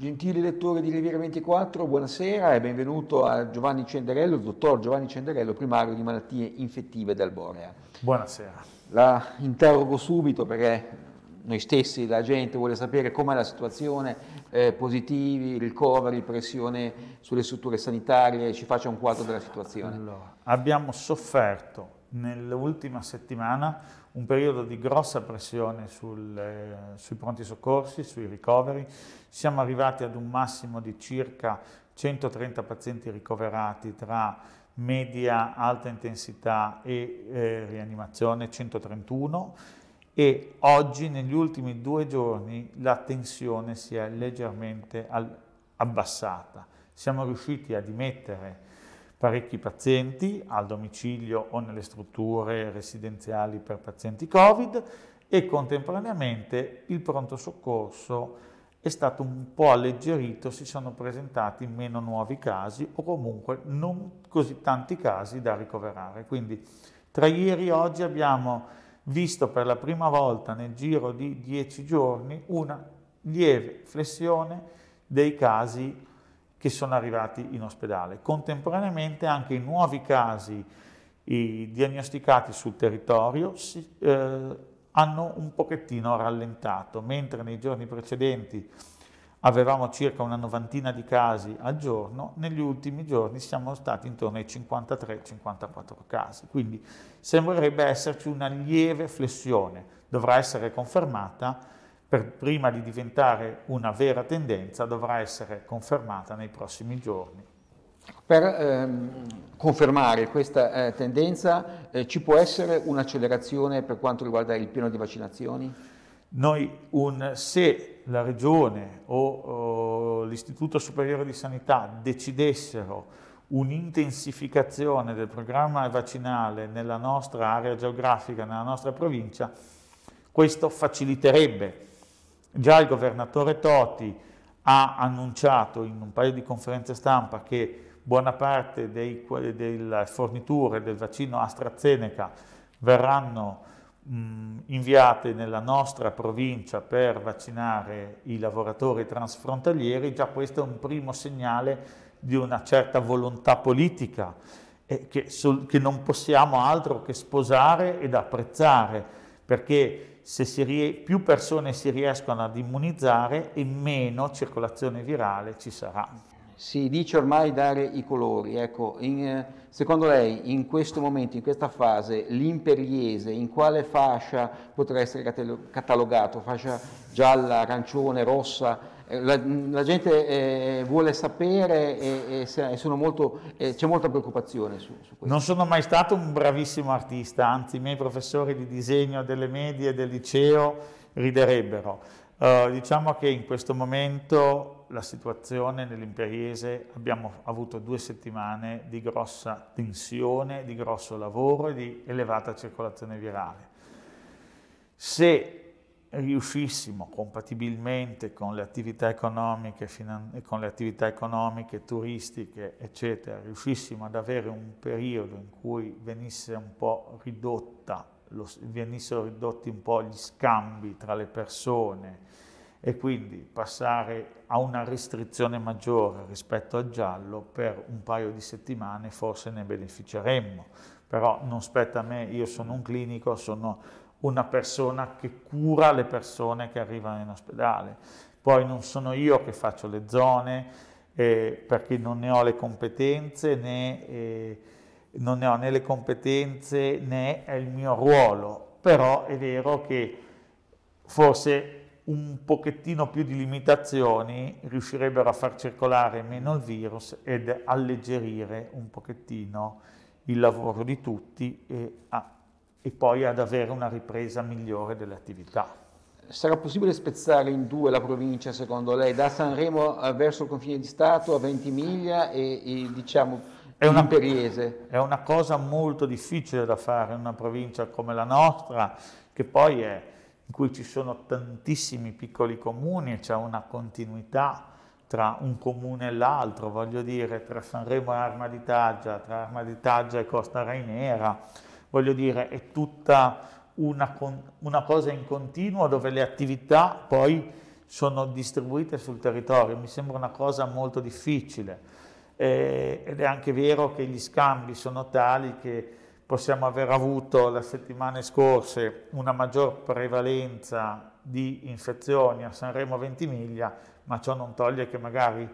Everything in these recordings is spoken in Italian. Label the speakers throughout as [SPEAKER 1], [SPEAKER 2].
[SPEAKER 1] Gentili lettori di Riviera 24, buonasera e benvenuto a Giovanni Cenderello, dottor Giovanni Cenderello, primario di malattie infettive del d'Alborea.
[SPEAKER 2] Buonasera.
[SPEAKER 1] La interrogo subito perché noi stessi, la gente vuole sapere com'è la situazione, eh, positivi, ricoveri, pressione sulle strutture sanitarie, ci faccia un quadro della situazione. Allora, abbiamo sofferto
[SPEAKER 2] nell'ultima settimana un periodo di grossa pressione sul, eh, sui pronti soccorsi, sui ricoveri. Siamo arrivati ad un massimo di circa 130 pazienti ricoverati tra media, alta intensità e eh, rianimazione, 131 e oggi negli ultimi due giorni la tensione si è leggermente al, abbassata. Siamo riusciti a dimettere parecchi pazienti al domicilio o nelle strutture residenziali per pazienti Covid e contemporaneamente il pronto soccorso è stato un po' alleggerito, si sono presentati meno nuovi casi o comunque non così tanti casi da ricoverare. Quindi tra ieri e oggi abbiamo visto per la prima volta nel giro di dieci giorni una lieve flessione dei casi che sono arrivati in ospedale. Contemporaneamente anche i nuovi casi i diagnosticati sul territorio si, eh, hanno un pochettino rallentato, mentre nei giorni precedenti avevamo circa una novantina di casi al giorno, negli ultimi giorni siamo stati intorno ai 53-54 casi, quindi sembrerebbe esserci una lieve flessione, dovrà essere confermata per, prima di diventare una vera tendenza dovrà essere confermata nei prossimi giorni.
[SPEAKER 1] Per ehm, confermare questa eh, tendenza
[SPEAKER 2] eh, ci può essere un'accelerazione per quanto riguarda il piano di vaccinazioni? Noi un, se la Regione o, o l'Istituto Superiore di Sanità decidessero un'intensificazione del programma vaccinale nella nostra area geografica, nella nostra provincia, questo faciliterebbe Già il governatore Toti ha annunciato in un paio di conferenze stampa che buona parte dei, delle forniture del vaccino AstraZeneca verranno mh, inviate nella nostra provincia per vaccinare i lavoratori transfrontalieri, già questo è un primo segnale di una certa volontà politica eh, che, che non possiamo altro che sposare ed apprezzare, perché se più persone si riescono ad immunizzare e meno circolazione virale ci sarà. Si
[SPEAKER 1] dice ormai dare i colori, ecco, in, eh, secondo lei in questo momento, in questa fase, l'imperiese in quale fascia potrà essere catalogato? Fascia gialla, arancione, rossa? Eh, la, la gente eh, vuole sapere
[SPEAKER 2] e, e eh, c'è molta preoccupazione su, su, questo. Non sono mai stato un bravissimo artista, anzi i miei professori di disegno delle medie del liceo riderebbero. Uh, diciamo che in questo momento la situazione nell'imperiese abbiamo avuto due settimane di grossa tensione, di grosso lavoro e di elevata circolazione virale. Se riuscissimo compatibilmente con le attività economiche, con le attività economiche turistiche, eccetera, riuscissimo ad avere un periodo in cui venisse un po' ridotta, lo, venissero ridotti un po' gli scambi tra le persone e quindi passare a una restrizione maggiore rispetto al giallo per un paio di settimane forse ne beneficeremmo. Però non spetta a me, io sono un clinico, sono una persona che cura le persone che arrivano in ospedale. Poi non sono io che faccio le zone eh, perché non ne ho le competenze né, eh, non ne ho né le competenze né è il mio ruolo, però è vero che forse un pochettino più di limitazioni riuscirebbero a far circolare meno il virus ed alleggerire un pochettino il lavoro di tutti e a e poi ad avere una ripresa migliore delle attività. Sarà possibile
[SPEAKER 1] spezzare in due la provincia, secondo lei, da Sanremo verso il confine di Stato a
[SPEAKER 2] Ventimiglia e, e diciamo è una, imperiese? È una cosa molto difficile da fare in una provincia come la nostra, che poi è, in cui ci sono tantissimi piccoli comuni, e c'è una continuità tra un comune e l'altro, voglio dire, tra Sanremo e Arma di Taggia, tra Arma di Taggia e Costa Rainera, voglio dire, è tutta una, una cosa in continuo dove le attività poi sono distribuite sul territorio, mi sembra una cosa molto difficile. Eh, ed è anche vero che gli scambi sono tali che possiamo aver avuto le settimane scorse una maggior prevalenza di infezioni a Sanremo Ventimiglia, ma ciò non toglie che magari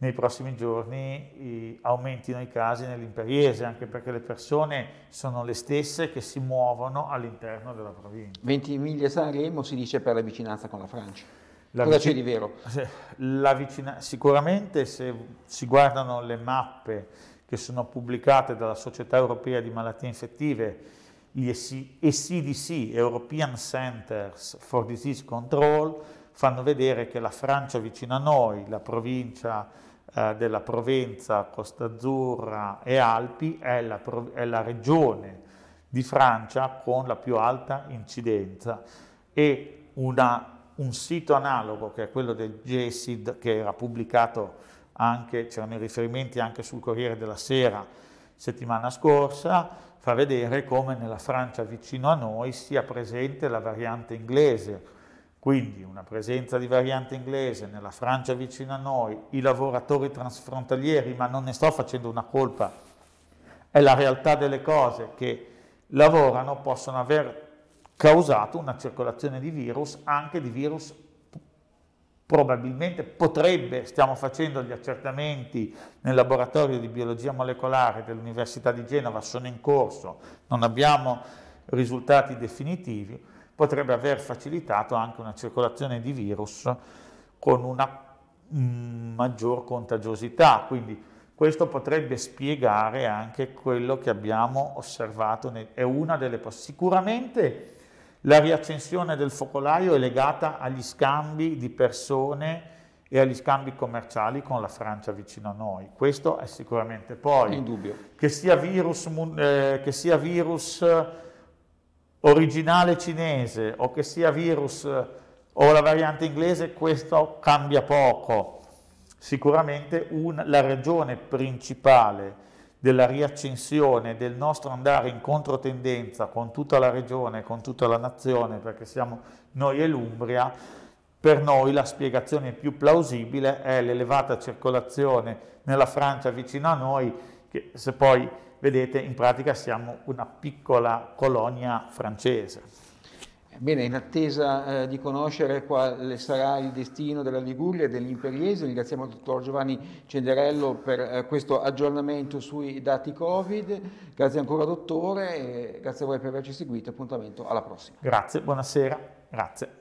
[SPEAKER 2] nei prossimi giorni aumentino i casi nell'imperiese, anche perché le persone sono le stesse che si muovono all'interno della provincia.
[SPEAKER 1] 20 miglia Sanremo si dice per la vicinanza
[SPEAKER 2] con la Francia. La Cosa c'è di vero? Vicina, sicuramente se si guardano le mappe che sono pubblicate dalla Società Europea di Malattie Infettive, gli ECDC, European Centers for Disease Control, fanno vedere che la Francia vicino a noi, la provincia eh, della Provenza, Costa Azzurra e Alpi, è la, è la regione di Francia con la più alta incidenza e una un sito analogo che è quello del GESID che era pubblicato anche, c'erano i riferimenti anche sul Corriere della Sera settimana scorsa, fa vedere come nella Francia vicino a noi sia presente la variante inglese quindi una presenza di variante inglese nella Francia vicino a noi, i lavoratori transfrontalieri, ma non ne sto facendo una colpa, è la realtà delle cose che lavorano possono aver causato una circolazione di virus, anche di virus probabilmente potrebbe, stiamo facendo gli accertamenti nel laboratorio di biologia molecolare dell'Università di Genova, sono in corso, non abbiamo risultati definitivi, potrebbe aver facilitato anche una circolazione di virus con una mm, maggior contagiosità, quindi questo potrebbe spiegare anche quello che abbiamo osservato, è una delle possibilità. Sicuramente la riaccensione del focolaio è legata agli scambi di persone e agli scambi commerciali con la Francia vicino a noi. Questo è sicuramente poi. Indubbio. Che sia virus, eh, che sia virus originale cinese o che sia virus o la variante inglese, questo cambia poco. Sicuramente un, la ragione principale della riaccensione, del nostro andare in controtendenza con tutta la regione, con tutta la nazione, perché siamo noi e l'Umbria, per noi la spiegazione più plausibile è l'elevata circolazione nella Francia vicino a noi, che se poi vedete in pratica siamo una piccola colonia francese. Bene, in attesa eh, di conoscere
[SPEAKER 1] quale sarà il destino della Liguria e dell'Imperiese, ringraziamo il dottor Giovanni Cenderello per eh, questo aggiornamento sui dati Covid. Grazie ancora dottore, e grazie a voi per averci seguito, appuntamento alla prossima.
[SPEAKER 2] Grazie, buonasera, grazie.